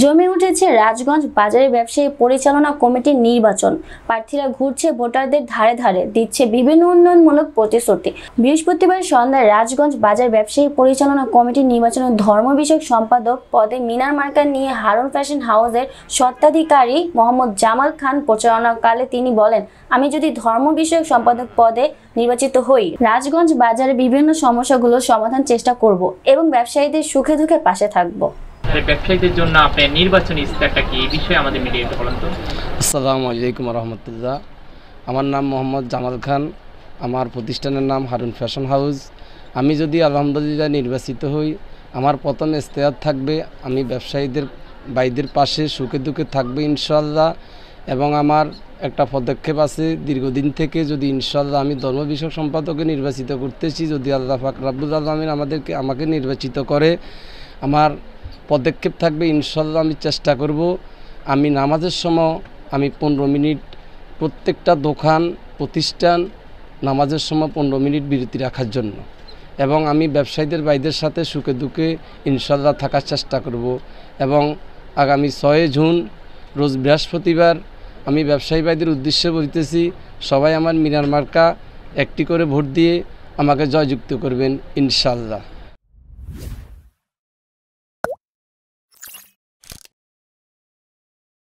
জমে উঠেছে রাজগঞ্জ বাজারে ব্যবসায়ী পরিচালনা কমিটির নির্বাচন প্রার্থীরা ঘুরছে ভোটারদের ধারে ধারে দিচ্ছে বিভিন্ন উন্নয়নমূলক প্রতিশ্রুতি বৃহস্পতিবার সন্ধ্যায় রাজগঞ্জ বাজার ব্যবসায়ী পরিচালনা কমিটির নির্বাচনে ধর্ম বিষয়ক সম্পাদক পদে মিনার মার্কা নিয়ে হারুন ফ্যাশন হাউসের স্বত্বাধিকারী মোহাম্মদ জামাল খান প্রচারণাকালে তিনি বলেন আমি যদি ধর্ম বিষয়ক সম্পাদক পদে নির্বাচিত হই রাজগঞ্জ বাজারে বিভিন্ন সমস্যাগুলো সমাধান চেষ্টা করব এবং ব্যবসায়ীদের সুখে দুঃখে পাশে থাকবো ব্যবসায়ীদের জন্য আপনার নির্বাচনী ইস্তারটা কি এই বিষয়ে আমাদের মিডিয়া একটু বলুন তো আসসালামু আলাইকুম রহমতুল্লাহ আমার নাম মোহাম্মদ জামাল খান আমার প্রতিষ্ঠানের নাম হারুন ফ্যাশন হাউস আমি যদি আলহামদুলিল্লাহ নির্বাচিত হই আমার প্রথম ইস্তেহার থাকবে আমি ব্যবসায়ীদের বাইদের পাশে সুখে দুঃখে থাকবে ইনশাল্লাহ এবং আমার একটা পদক্ষেপ আছে দীর্ঘদিন থেকে যদি ইনশাল্লাহ আমি ধর্ম বিষয়ক সম্পাদকে নির্বাচিত করতেছি যদি আল্লাহ ফাকরাবুল আলমিন আমাদেরকে আমাকে নির্বাচিত করে আমার পদক্ষেপ থাকবে ইনশাল্লাহ আমি চেষ্টা করব আমি নামাজের সময় আমি পনেরো মিনিট প্রত্যেকটা দোকান প্রতিষ্ঠান নামাজের সময় পনেরো মিনিট বিরতি রাখার জন্য এবং আমি ব্যবসায়ীদের বাইদের সাথে সুখে দুঃখে ইনশাল্লাহ থাকার চেষ্টা করব এবং আগামী ছয় জুন রোজ বৃহস্পতিবার আমি ব্যবসায়ী বাইদের উদ্দেশ্যে বলতেছি সবাই আমার মিনার মার্কা একটি করে ভোট দিয়ে আমাকে জয়যুক্ত করবেন ইনশাল্লাহ